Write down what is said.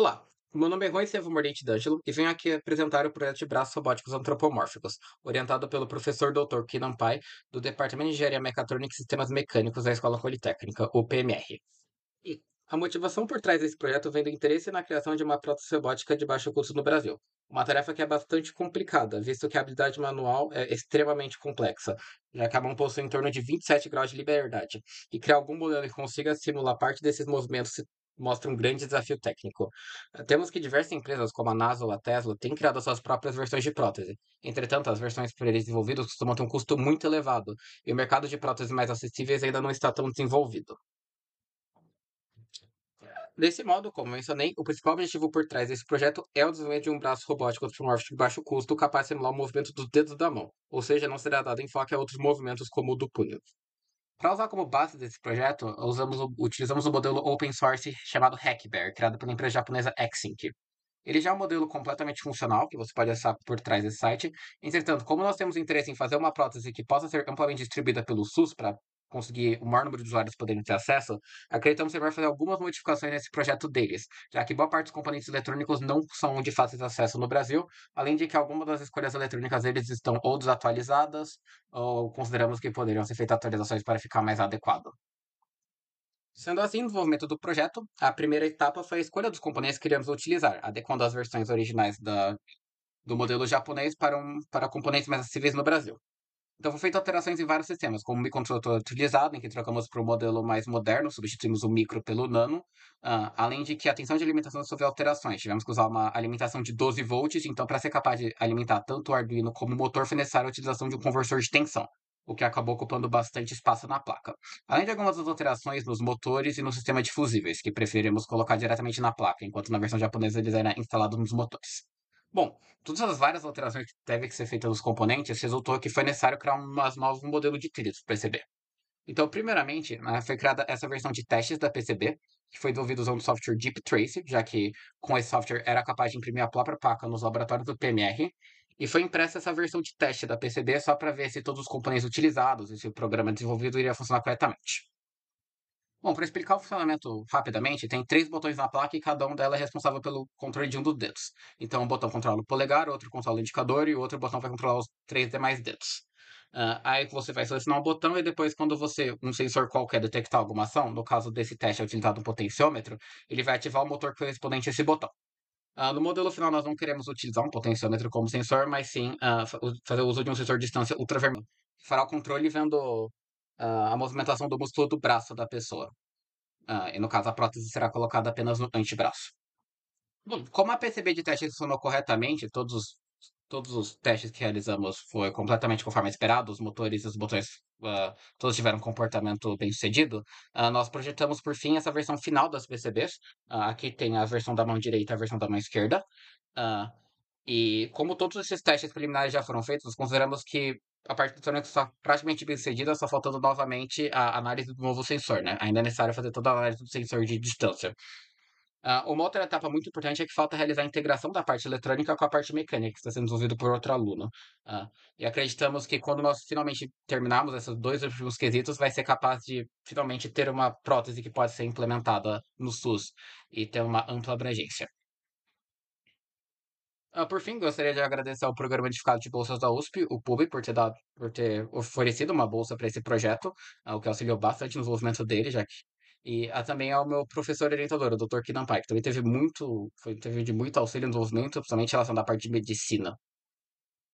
Olá, meu nome é Juan Estevam Mordente D'Angelo e venho aqui apresentar o projeto de braços robóticos antropomórficos, orientado pelo professor Dr. Kinan Pai, do Departamento de Engenharia Mecatrônica e Sistemas Mecânicos da Escola Politécnica, o PMR. E a motivação por trás desse projeto vem do interesse na criação de uma prótese robótica de baixo custo no Brasil. Uma tarefa que é bastante complicada, visto que a habilidade manual é extremamente complexa, já que a mão possui em torno de 27 graus de liberdade, e criar algum modelo que consiga simular parte desses movimentos mostra um grande desafio técnico. Eh, temos que diversas empresas, como a NASA ou a Tesla, têm criado suas próprias versões de prótese. Entretanto, as versões por eles desenvolvidas costumam ter um custo muito elevado, e o mercado de próteses mais acessíveis ainda não está tão desenvolvido. Desse modo, como mencionei, o principal objetivo por trás desse projeto é o desenvolvimento de um braço robótico antropomórfico de baixo custo capaz de simular o movimento dos dedos da mão, ou seja, não será dado enfoque a outros movimentos como o do punho. Para usar como base desse projeto, usamos, utilizamos o modelo open source chamado Hackbear, criado pela empresa japonesa Xsync. Ele já é um modelo completamente funcional, que você pode achar por trás desse site. Entretanto, como nós temos interesse em fazer uma prótese que possa ser amplamente distribuída pelo SUS para conseguir o maior número de usuários poderem ter acesso, acreditamos que vai fazer algumas modificações nesse projeto deles, já que boa parte dos componentes eletrônicos não são de fácil acesso no Brasil, além de que algumas das escolhas eletrônicas deles estão ou desatualizadas, ou consideramos que poderiam ser feitas atualizações para ficar mais adequado. Sendo assim, no desenvolvimento do projeto, a primeira etapa foi a escolha dos componentes que iríamos utilizar, adequando as versões originais da, do modelo japonês para, um, para componentes mais acessíveis no Brasil. Então, foram feitas alterações em vários sistemas, como o microcontrolador utilizado, em que trocamos para o modelo mais moderno, substituímos o micro pelo nano, uh, além de que a tensão de alimentação sofreu alterações. Tivemos que usar uma alimentação de 12 volts, então, para ser capaz de alimentar tanto o Arduino como o motor, foi necessária a utilização de um conversor de tensão, o que acabou ocupando bastante espaço na placa. Além de algumas alterações nos motores e no sistema de fusíveis, que preferimos colocar diretamente na placa, enquanto na versão japonesa eles eram instalados nos motores. Bom, todas as várias alterações que teve que ser feitas nos componentes resultou que foi necessário criar um novo modelo de trilhos PCB. Então, primeiramente, né, foi criada essa versão de testes da PCB, que foi desenvolvida usando o software Deep Trace, já que com esse software era capaz de imprimir a própria placa nos laboratórios do PMR, e foi impressa essa versão de teste da PCB só para ver se todos os componentes utilizados e se o programa desenvolvido iria funcionar corretamente. Bom, para explicar o funcionamento rapidamente, tem três botões na placa e cada um dela é responsável pelo controle de um dos dedos. Então, um botão controla o polegar, outro controla o indicador e o outro botão vai controlar os três demais dedos. Uh, aí você vai selecionar um botão e depois, quando você um sensor qualquer detectar alguma ação, no caso desse teste é utilizado um potenciômetro, ele vai ativar o motor correspondente a esse botão. Uh, no modelo final, nós não queremos utilizar um potenciômetro como sensor, mas sim uh, fazer uso de um sensor de distância ultravermelho. Fará o controle vendo a movimentação do músculo do braço da pessoa. Ah, e no caso, a prótese será colocada apenas no antebraço. Bom, como a PCB de teste funcionou corretamente, todos os, todos os testes que realizamos foi completamente conforme esperado, os motores e os botões uh, todos tiveram um comportamento bem sucedido, uh, nós projetamos por fim essa versão final das PCBs. Uh, aqui tem a versão da mão direita e a versão da mão esquerda. e como todos esses testes preliminares já foram feitos, nós consideramos que a parte do está praticamente bem sucedida, só faltando novamente a análise do novo sensor, né? Ainda é necessário fazer toda a análise do sensor de distância. Uh, uma outra etapa muito importante é que falta realizar a integração da parte eletrônica com a parte mecânica, que está sendo desenvolvida por outro aluno. Uh, e acreditamos que quando nós finalmente terminarmos esses dois últimos quesitos, vai ser capaz de finalmente ter uma prótese que pode ser implementada no SUS e ter uma ampla abrangência. Ah, por fim, gostaria de agradecer ao Programa Unificado de Bolsas da USP, o PUB, por ter, dado, por ter oferecido uma bolsa para esse projeto, ah, o que auxiliou bastante no desenvolvimento dele, já que. E ah, também ao meu professor orientador, o Dr. Kinan Pai, que também teve muito, foi, teve de muito auxílio no desenvolvimento, principalmente em relação à parte de medicina.